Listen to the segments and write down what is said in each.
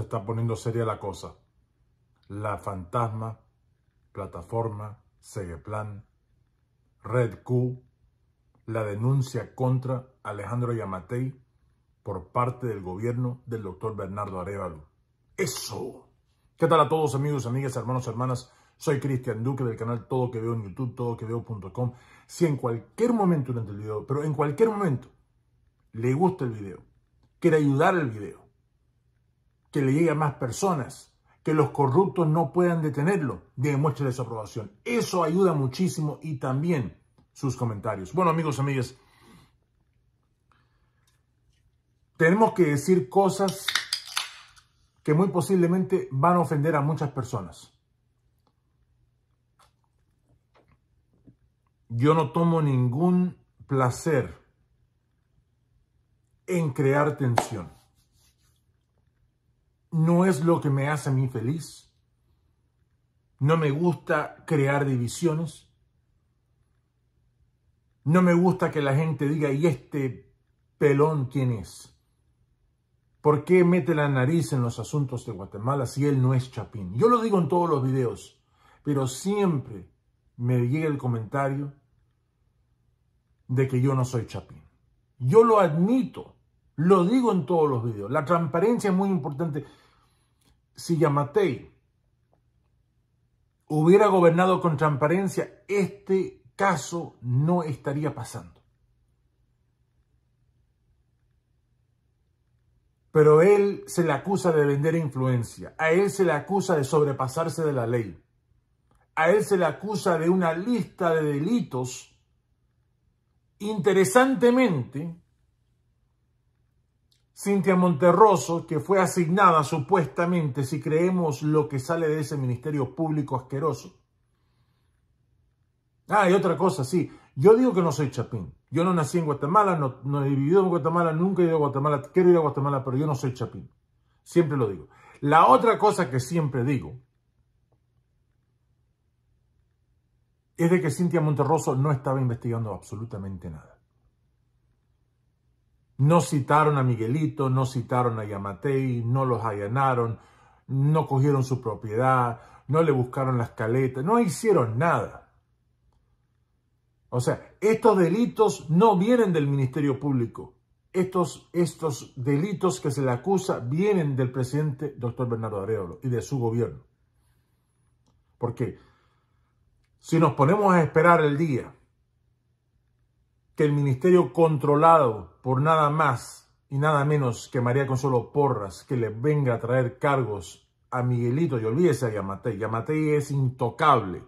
está poniendo seria la cosa. La Fantasma, Plataforma, Segueplan, Red Q, la denuncia contra Alejandro Yamatei por parte del gobierno del doctor Bernardo Arevalo. ¡Eso! ¿Qué tal a todos amigos, amigas, hermanos, hermanas? Soy Cristian Duque del canal Todo Que Veo en YouTube, todoqueveo.com. Si en cualquier momento durante el video, pero en cualquier momento, le gusta el video, quiere ayudar el video, le llegue a más personas, que los corruptos no puedan detenerlo, demuestre su aprobación. Eso ayuda muchísimo y también sus comentarios. Bueno, amigos, amigas, tenemos que decir cosas que muy posiblemente van a ofender a muchas personas. Yo no tomo ningún placer en crear tensión no es lo que me hace a mí feliz. No me gusta crear divisiones. No me gusta que la gente diga, ¿y este pelón quién es? ¿Por qué mete la nariz en los asuntos de Guatemala si él no es Chapín? Yo lo digo en todos los videos, pero siempre me llega el comentario de que yo no soy Chapín. Yo lo admito, lo digo en todos los videos. La transparencia es muy importante si Yamatei hubiera gobernado con transparencia, este caso no estaría pasando. Pero él se le acusa de vender influencia, a él se le acusa de sobrepasarse de la ley, a él se le acusa de una lista de delitos, interesantemente, Cintia Monterroso, que fue asignada supuestamente, si creemos lo que sale de ese ministerio público asqueroso. Ah, y otra cosa, sí, yo digo que no soy chapín. Yo no nací en Guatemala, no, he vivido en Guatemala, nunca he ido a Guatemala, quiero ir a Guatemala, pero yo no soy chapín. Siempre lo digo. La otra cosa que siempre digo es de que Cintia Monterroso no estaba investigando absolutamente nada. No citaron a Miguelito, no citaron a Yamatei, no los allanaron, no cogieron su propiedad, no le buscaron las caletas, no hicieron nada. O sea, estos delitos no vienen del Ministerio Público. Estos, estos delitos que se le acusa vienen del presidente doctor Bernardo Areolo y de su gobierno. Porque si nos ponemos a esperar el día que el ministerio controlado por nada más y nada menos que María Consuelo Porras, que le venga a traer cargos a Miguelito y olvídese a Yamatei. Yamatei es intocable.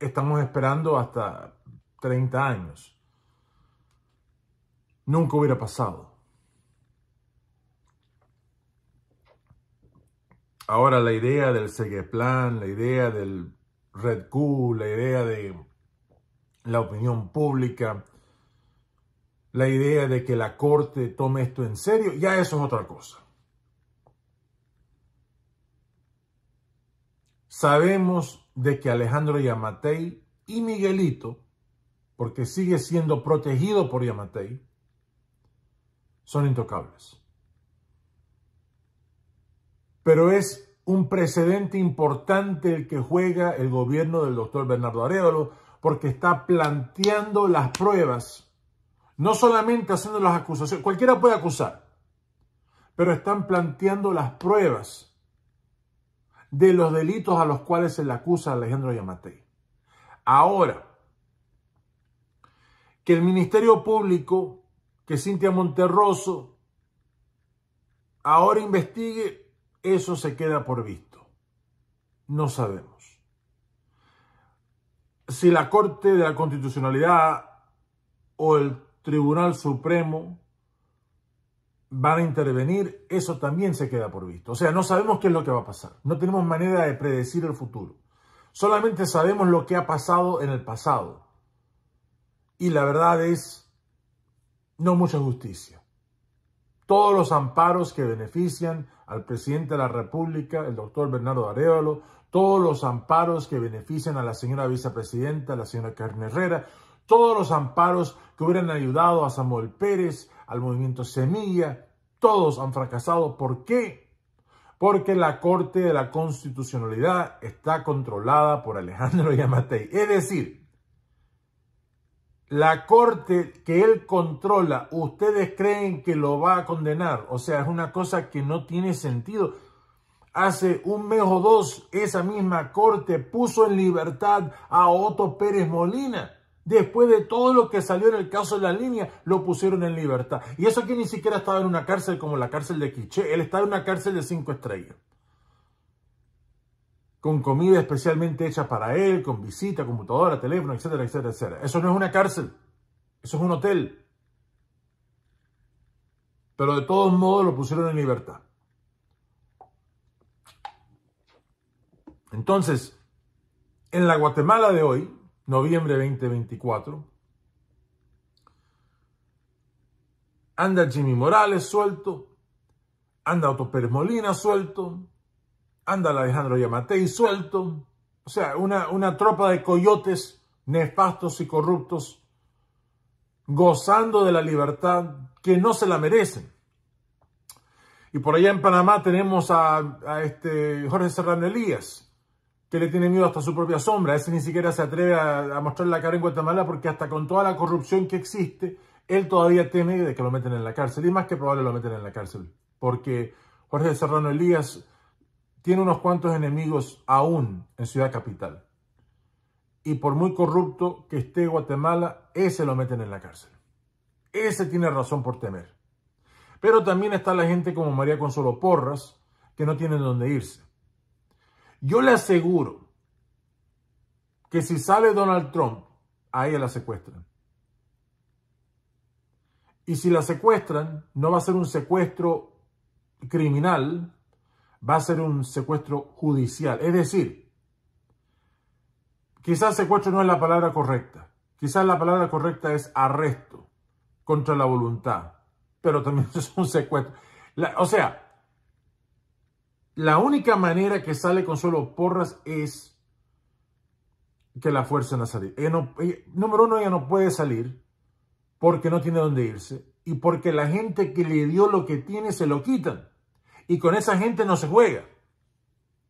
Estamos esperando hasta 30 años. Nunca hubiera pasado. Ahora la idea del Segueplan, la idea del Red cool la idea de la opinión pública, la idea de que la Corte tome esto en serio, ya eso es otra cosa. Sabemos de que Alejandro Yamatei y Miguelito, porque sigue siendo protegido por Yamatei, son intocables. Pero es un precedente importante el que juega el gobierno del doctor Bernardo Arevalo, porque está planteando las pruebas no solamente haciendo las acusaciones, cualquiera puede acusar, pero están planteando las pruebas de los delitos a los cuales se le acusa a Alejandro Yamate. Ahora, que el Ministerio Público, que Cintia Monterroso, ahora investigue, eso se queda por visto. No sabemos. Si la Corte de la Constitucionalidad o el Tribunal Supremo van a intervenir, eso también se queda por visto. O sea, no sabemos qué es lo que va a pasar. No tenemos manera de predecir el futuro. Solamente sabemos lo que ha pasado en el pasado. Y la verdad es, no mucha justicia. Todos los amparos que benefician al presidente de la República, el doctor Bernardo Arevalo, todos los amparos que benefician a la señora vicepresidenta, la señora Carne Herrera, todos los amparos que hubieran ayudado a Samuel Pérez, al movimiento Semilla, todos han fracasado. ¿Por qué? Porque la Corte de la Constitucionalidad está controlada por Alejandro Yamatei. Es decir, la Corte que él controla, ustedes creen que lo va a condenar. O sea, es una cosa que no tiene sentido. Hace un mes o dos, esa misma Corte puso en libertad a Otto Pérez Molina Después de todo lo que salió en el caso de la línea, lo pusieron en libertad. Y eso que ni siquiera estaba en una cárcel como la cárcel de Quiche, Él estaba en una cárcel de cinco estrellas. Con comida especialmente hecha para él, con visita, computadora, teléfono, etcétera, etcétera, etcétera. Eso no es una cárcel. Eso es un hotel. Pero de todos modos lo pusieron en libertad. Entonces, en la Guatemala de hoy, noviembre 2024. Anda Jimmy Morales suelto. Anda Otto Pérez Molina suelto. Anda Alejandro Yamatei suelto. O sea, una, una tropa de coyotes nefastos y corruptos gozando de la libertad que no se la merecen. Y por allá en Panamá tenemos a, este Jorge Serrano Elías, que le tiene miedo hasta su propia sombra. Ese ni siquiera se atreve a, mostrar la cara en Guatemala porque hasta con toda la corrupción que existe, él todavía teme de que lo meten en la cárcel. Y más que probable lo meten en la cárcel. Porque Jorge Serrano Elías tiene unos cuantos enemigos aún en Ciudad Capital. Y por muy corrupto que esté Guatemala, ese lo meten en la cárcel. Ese tiene razón por temer. Pero también está la gente como María Consuelo Porras, que no tienen dónde irse. Yo le aseguro que si sale Donald Trump, ahí la secuestran. Y si la secuestran, no va a ser un secuestro criminal, va a ser un secuestro judicial. Es decir, quizás secuestro no es la palabra correcta. Quizás la palabra correcta es arresto contra la voluntad, pero también es un secuestro. o sea, la única manera que sale con solo Porras es que la fuerza a salir. no, número uno, ella no puede salir porque no tiene dónde irse y porque la gente que le dio lo que tiene se lo quitan. Y con esa gente no se juega.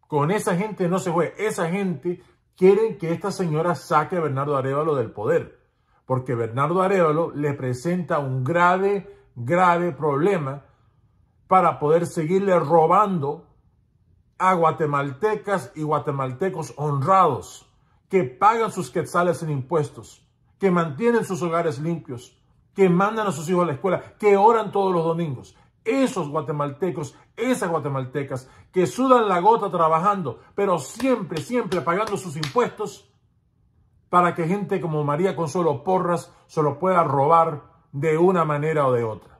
Con esa gente no se juega. Esa gente quiere que esta señora saque a Bernardo Arevalo del poder. Porque Bernardo Arevalo le presenta un grave, grave problema para poder seguirle robando a guatemaltecas y guatemaltecos honrados que pagan sus quetzales en impuestos, que mantienen sus hogares limpios, que mandan a sus hijos a la escuela, que oran todos los domingos. Esos guatemaltecos, esas guatemaltecas que sudan la gota trabajando, pero siempre, siempre pagando sus impuestos para que gente como María Consuelo Porras se lo pueda robar de una manera o de otra.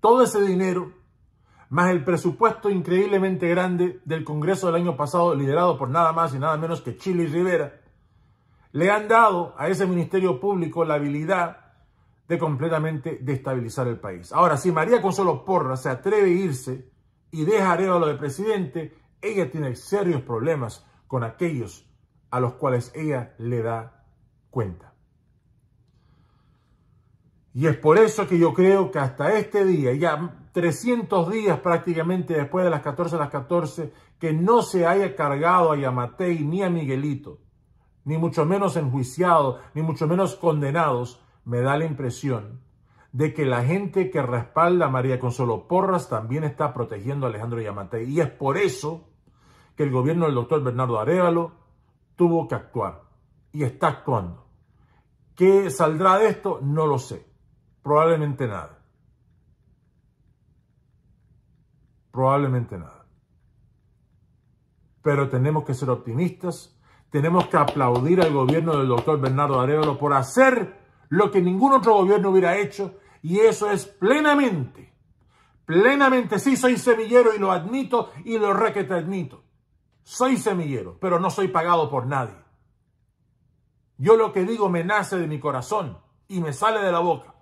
Todo ese dinero más el presupuesto increíblemente grande del Congreso del año pasado, liderado por nada más y nada menos que Chile Rivera, le han dado a ese Ministerio Público la habilidad de completamente destabilizar el país. Ahora, si María Consuelo Porra se atreve a irse y deja a lo de presidente, ella tiene serios problemas con aquellos a los cuales ella le da cuenta. Y es por eso que yo creo que hasta este día, ya 300 días prácticamente después de las 14 a las 14, que no se haya cargado a Yamatei ni a Miguelito, ni mucho menos enjuiciado, ni mucho menos condenados, me da la impresión de que la gente que respalda a María Consuelo Porras también está protegiendo a Alejandro Yamatei. Y es por eso que el gobierno del doctor Bernardo Arevalo tuvo que actuar y está actuando. ¿Qué saldrá de esto? No lo sé. Probablemente nada. Probablemente nada. Pero tenemos que ser optimistas, tenemos que aplaudir al gobierno del doctor Bernardo Arevalo por hacer lo que ningún otro gobierno hubiera hecho y eso es plenamente, plenamente, sí soy semillero y lo admito y lo te admito. Soy semillero, pero no soy pagado por nadie. Yo lo que digo me nace de mi corazón y me sale de la boca.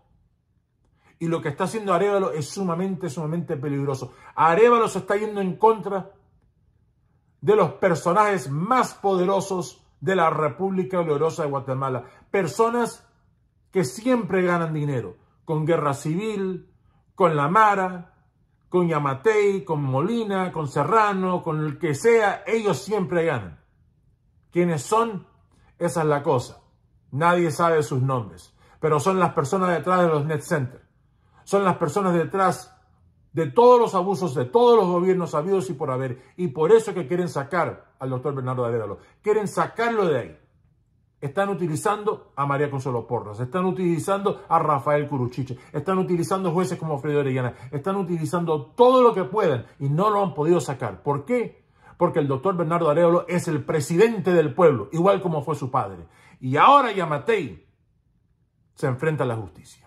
Y lo que está haciendo Arevalo es sumamente, sumamente peligroso. Arevalo se está yendo en contra de los personajes más poderosos de la República Gloriosa de Guatemala. Personas que siempre ganan dinero con guerra civil, con la Mara, con Yamatei, con Molina, con Serrano, con el que sea, ellos siempre ganan. ¿Quiénes son? Esa es la cosa. Nadie sabe sus nombres, pero son las personas detrás de los net centers son las personas detrás de todos los abusos de todos los gobiernos habidos y por haber. Y por eso que quieren sacar al doctor Bernardo Arevalo. Quieren sacarlo de ahí. Están utilizando a María Consuelo Porras, están utilizando a Rafael Curuchiche, están utilizando jueces como Fredo Arellana. están utilizando todo lo que puedan y no lo han podido sacar. ¿Por qué? Porque el doctor Bernardo Arevalo es el presidente del pueblo, igual como fue su padre. Y ahora Yamatei se enfrenta a la justicia.